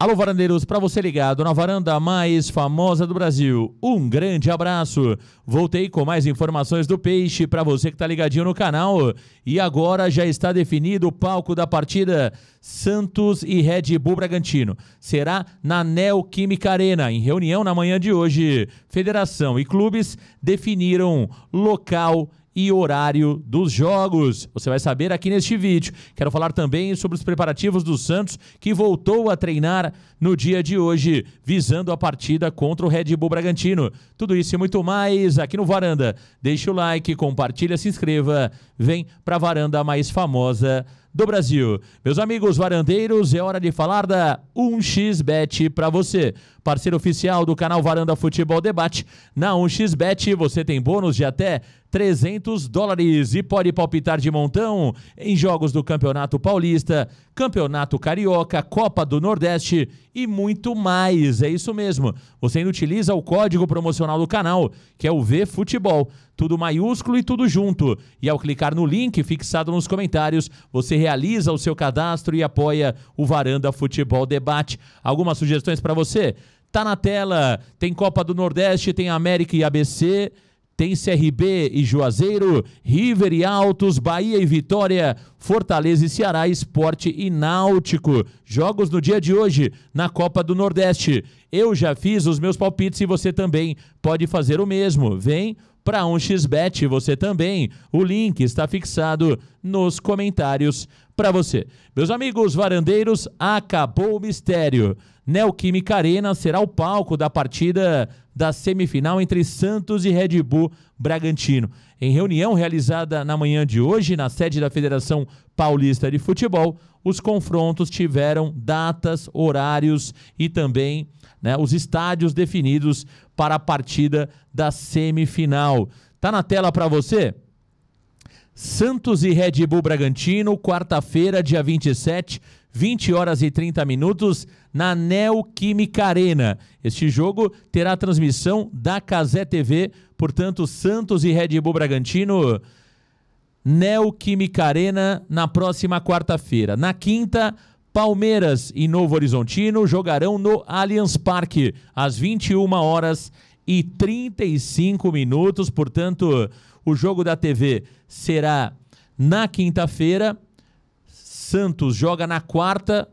Alô, varandeiros, para você ligado na varanda mais famosa do Brasil, um grande abraço. Voltei com mais informações do Peixe para você que está ligadinho no canal. E agora já está definido o palco da partida Santos e Red Bull Bragantino. Será na Neoquímica Arena. Em reunião na manhã de hoje, federação e clubes definiram local e horário dos jogos. Você vai saber aqui neste vídeo. Quero falar também sobre os preparativos do Santos, que voltou a treinar no dia de hoje, visando a partida contra o Red Bull Bragantino. Tudo isso e muito mais aqui no Varanda. Deixe o like, compartilha, se inscreva. Vem para a varanda mais famosa do Brasil. Meus amigos varandeiros, é hora de falar da 1xBet para você. Parceiro oficial do canal Varanda Futebol Debate, na 1xBet você tem bônus de até 300 dólares e pode palpitar de montão em jogos do Campeonato Paulista, Campeonato Carioca, Copa do Nordeste e muito mais. É isso mesmo. Você ainda utiliza o código promocional do canal, que é o VFutebol tudo maiúsculo e tudo junto. E ao clicar no link fixado nos comentários, você realiza o seu cadastro e apoia o Varanda Futebol Debate. Algumas sugestões para você? Tá na tela. Tem Copa do Nordeste, tem América e ABC. Tem CRB e Juazeiro, River e Altos, Bahia e Vitória, Fortaleza e Ceará, Esporte e Náutico. Jogos no dia de hoje na Copa do Nordeste. Eu já fiz os meus palpites e você também pode fazer o mesmo. Vem para um xbet você também. O link está fixado nos comentários para você. Meus amigos varandeiros, acabou o mistério. Neoquímica Arena será o palco da partida da semifinal entre Santos e Red Bull Bragantino. Em reunião realizada na manhã de hoje na sede da Federação Paulista de Futebol, os confrontos tiveram datas, horários e também né, os estádios definidos para a partida da semifinal. Tá na tela para você? Santos e Red Bull Bragantino, quarta-feira, dia 27, 20 horas e 30 minutos, na Neoquímica Arena. Este jogo terá transmissão da Casé TV, portanto, Santos e Red Bull Bragantino, Neoquímica Arena, na próxima quarta-feira. Na quinta, Palmeiras e Novo Horizontino jogarão no Allianz Parque às 21 horas e 35 minutos. Portanto, o jogo da TV será na quinta-feira. Santos joga na quarta,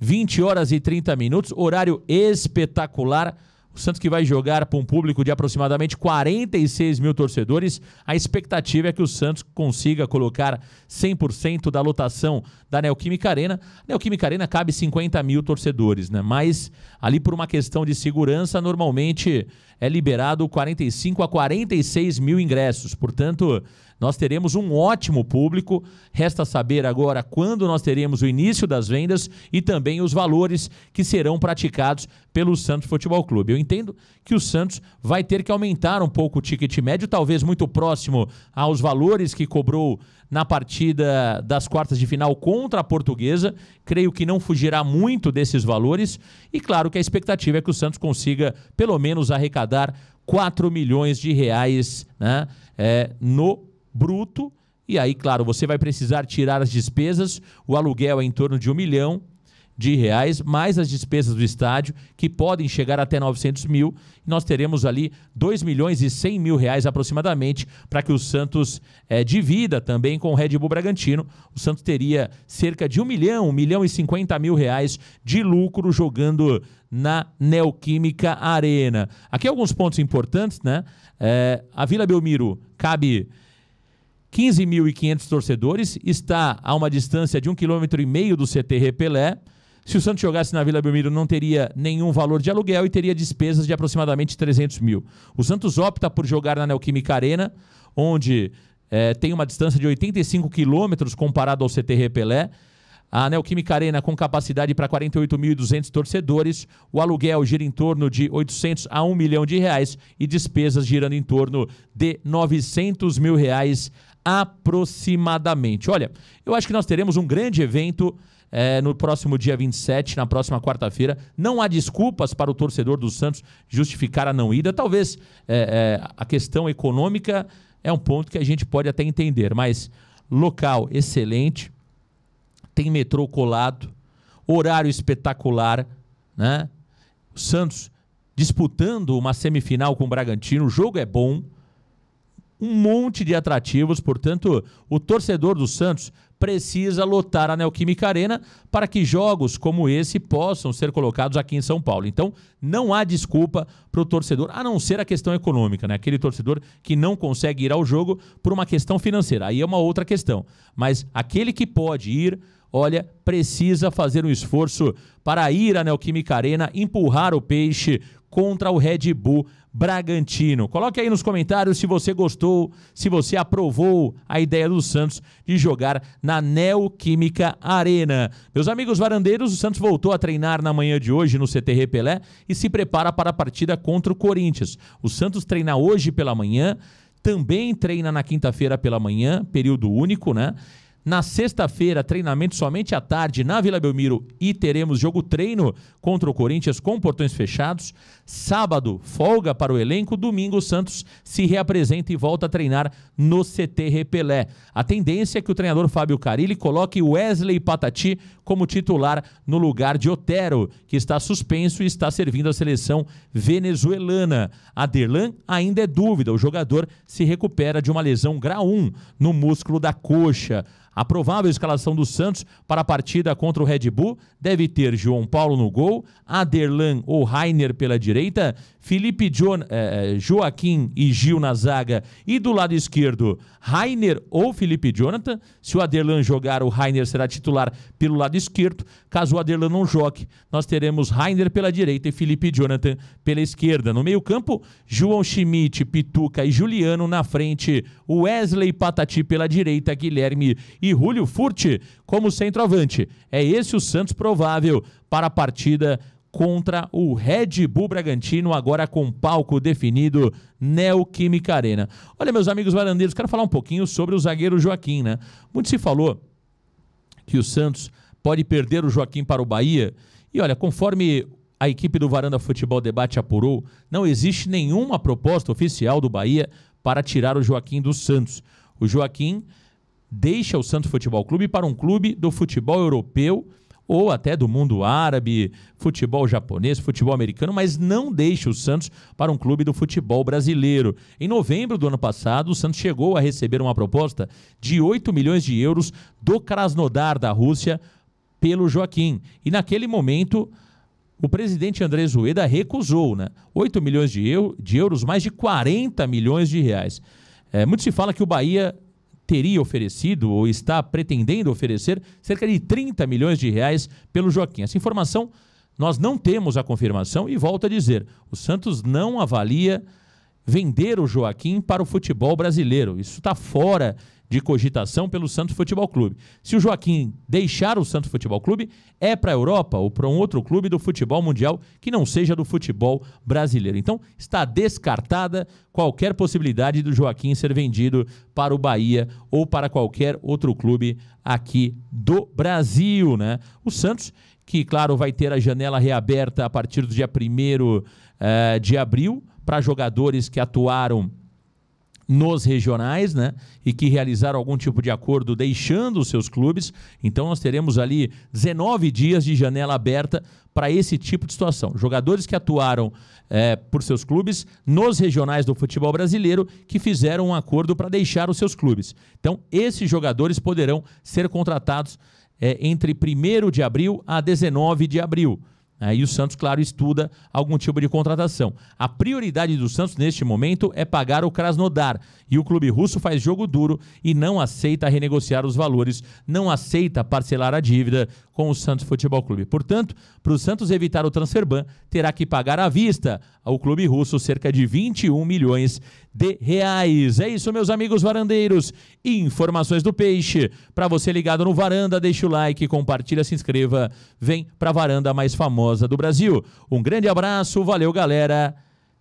20 horas e 30 minutos. Horário espetacular o Santos que vai jogar para um público de aproximadamente 46 mil torcedores. A expectativa é que o Santos consiga colocar 100% da lotação da Neoquímica Arena. A Neoquímica Arena cabe 50 mil torcedores, né? Mas ali por uma questão de segurança, normalmente é liberado 45 a 46 mil ingressos. Portanto, nós teremos um ótimo público. Resta saber agora quando nós teremos o início das vendas e também os valores que serão praticados pelo Santos Futebol Clube. Eu entendo que o Santos vai ter que aumentar um pouco o ticket médio, talvez muito próximo aos valores que cobrou na partida das quartas de final contra a Portuguesa. Creio que não fugirá muito desses valores. E claro que a expectativa é que o Santos consiga, pelo menos, arrecadar 4 milhões de reais né, é, no bruto. E aí, claro, você vai precisar tirar as despesas. O aluguel é em torno de um milhão de reais, mais as despesas do estádio, que podem chegar até 900 mil. Nós teremos ali 2 milhões e 100 mil reais aproximadamente para que o Santos é, divida também com o Red Bull Bragantino. O Santos teria cerca de 1 milhão, 1 milhão e 50 mil reais de lucro jogando na Neoquímica Arena. Aqui alguns pontos importantes, né? É, a Vila Belmiro cabe 15.500 torcedores, está a uma distância de um quilômetro e meio do CT Repelé. Se o Santos jogasse na Vila Belmiro, não teria nenhum valor de aluguel e teria despesas de aproximadamente 300 mil. O Santos opta por jogar na Neoquímica Arena, onde é, tem uma distância de 85 quilômetros comparado ao CT Repelé. A Neoquímica Arena com capacidade para 48.200 torcedores. O aluguel gira em torno de 800 a 1 milhão de reais e despesas girando em torno de 900 mil reais aproximadamente. Olha, eu acho que nós teremos um grande evento é, no próximo dia 27, na próxima quarta-feira. Não há desculpas para o torcedor do Santos justificar a não ida. Talvez é, é, a questão econômica é um ponto que a gente pode até entender, mas local excelente, tem metrô colado, horário espetacular, né? O Santos disputando uma semifinal com o Bragantino, o jogo é bom um monte de atrativos, portanto, o torcedor do Santos precisa lotar a Neoquímica Arena para que jogos como esse possam ser colocados aqui em São Paulo. Então, não há desculpa para o torcedor, a não ser a questão econômica, né? Aquele torcedor que não consegue ir ao jogo por uma questão financeira. Aí é uma outra questão. Mas aquele que pode ir, olha, precisa fazer um esforço para ir à Neoquímica Arena, empurrar o peixe contra o Red Bull Bragantino. Coloque aí nos comentários se você gostou, se você aprovou a ideia do Santos de jogar na Neoquímica Arena. Meus amigos varandeiros, o Santos voltou a treinar na manhã de hoje no CT Repelé e se prepara para a partida contra o Corinthians. O Santos treina hoje pela manhã, também treina na quinta-feira pela manhã, período único, né? Na sexta-feira, treinamento somente à tarde na Vila Belmiro e teremos jogo treino contra o Corinthians com portões fechados. Sábado, folga para o elenco. Domingo, o Santos se reapresenta e volta a treinar no CT Repelé. A tendência é que o treinador Fábio Carilli coloque Wesley Patati como titular no lugar de Otero, que está suspenso e está servindo a seleção venezuelana. Aderlan ainda é dúvida, o jogador se recupera de uma lesão grau 1 no músculo da coxa. A provável escalação do Santos para a partida contra o Red Bull deve ter João Paulo no gol, Aderlan ou Rainer pela direita, Felipe jo eh, eh, Joaquim e Gil na zaga e do lado esquerdo Rainer ou Felipe Jonathan. Se o Aderlan jogar, o Rainer será titular pelo lado esquerdo, caso o Aderlan não jogue. Nós teremos Rainer pela direita e Felipe Jonathan pela esquerda. No meio-campo, João Schmidt, Pituca e Juliano. Na frente, Wesley Patati pela direita, Guilherme e Julio Furti como centroavante. É esse o Santos provável para a partida contra o Red Bull Bragantino, agora com palco definido, Neoquímica Arena. Olha, meus amigos varandeiros, quero falar um pouquinho sobre o zagueiro Joaquim, né? Muito se falou que o Santos pode perder o Joaquim para o Bahia. E olha, conforme a equipe do Varanda Futebol Debate apurou, não existe nenhuma proposta oficial do Bahia para tirar o Joaquim dos Santos. O Joaquim deixa o Santos Futebol Clube para um clube do futebol europeu ou até do mundo árabe, futebol japonês, futebol americano, mas não deixa o Santos para um clube do futebol brasileiro. Em novembro do ano passado, o Santos chegou a receber uma proposta de 8 milhões de euros do Krasnodar da Rússia pelo Joaquim. E naquele momento, o presidente André Zueda recusou, né? 8 milhões de, eu, de euros, mais de 40 milhões de reais. É, muito se fala que o Bahia teria oferecido ou está pretendendo oferecer cerca de 30 milhões de reais pelo Joaquim. Essa informação nós não temos a confirmação e volto a dizer, o Santos não avalia vender o Joaquim para o futebol brasileiro. Isso está fora de cogitação pelo Santos Futebol Clube. Se o Joaquim deixar o Santos Futebol Clube, é para a Europa ou para um outro clube do futebol mundial que não seja do futebol brasileiro. Então, está descartada qualquer possibilidade do Joaquim ser vendido para o Bahia ou para qualquer outro clube aqui do Brasil, né? O Santos que, claro, vai ter a janela reaberta a partir do dia 1 uh, eh, de abril, para jogadores que atuaram nos regionais, né? E que realizaram algum tipo de acordo deixando os seus clubes. Então nós teremos ali 19 dias de janela aberta para esse tipo de situação. Jogadores que atuaram é, por seus clubes nos regionais do futebol brasileiro que fizeram um acordo para deixar os seus clubes. Então esses jogadores poderão ser contratados é, entre 1 de abril a 19 de abril. É, e o Santos, claro, estuda algum tipo de contratação. A prioridade do Santos neste momento é pagar o Krasnodar. E o clube russo faz jogo duro e não aceita renegociar os valores, não aceita parcelar a dívida com o Santos Futebol Clube. Portanto, para o Santos evitar o transfer ban, terá que pagar à vista ao clube russo cerca de 21 milhões de reais. É isso, meus amigos varandeiros. Informações do Peixe. Para você ligado no Varanda, deixa o like, compartilha, se inscreva. Vem para a Varanda mais famosa famosa do Brasil. Um grande abraço, valeu galera,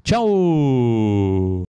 tchau!